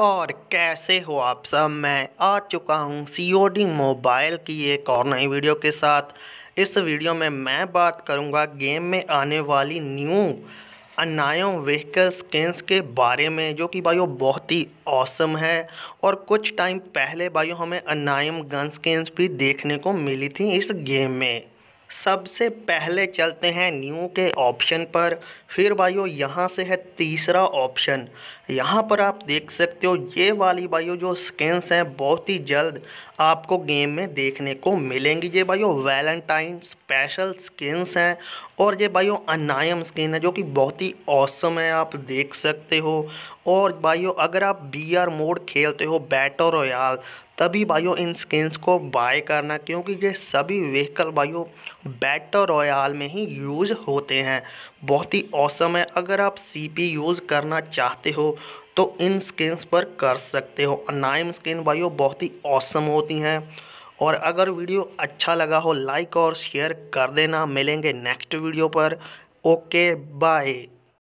और कैसे हो आप सब मैं आ चुका हूँ सी मोबाइल की एक और नई वीडियो के साथ इस वीडियो में मैं बात करूँगा गेम में आने वाली न्यू अनायो व्हीकल स्किन्स के बारे में जो कि भाइयों बहुत ही औसम है और कुछ टाइम पहले भाइयों हमें अनायम गन स्किन्स भी देखने को मिली थी इस गेम में सबसे पहले चलते हैं न्यू के ऑप्शन पर फिर भाइयों यहाँ से है तीसरा ऑप्शन यहाँ पर आप देख सकते हो ये वाली भाइयों जो स्किन्स हैं बहुत ही जल्द आपको गेम में देखने को मिलेंगी ये भाइयों वैलेंटाइन स्पेशल स्किन्स हैं और ये भाइयों अनायम स्किन है जो कि बहुत ही औसम है आप देख सकते हो और भाइयों अगर आप बी आर मोड खेलते हो बैटर रोयाल तभी भाइयों इन स्किन्स को बाय करना क्योंकि ये सभी व्हीकल भाइयों बैटर रॉयल में ही यूज़ होते हैं बहुत ही औसम है अगर आप सीपी यूज़ करना चाहते हो तो इन स्किन्स पर कर सकते हो नाइम स्किन भाइयों बहुत ही औसम होती हैं और अगर वीडियो अच्छा लगा हो लाइक और शेयर कर देना मिलेंगे नेक्स्ट वीडियो पर ओके बाय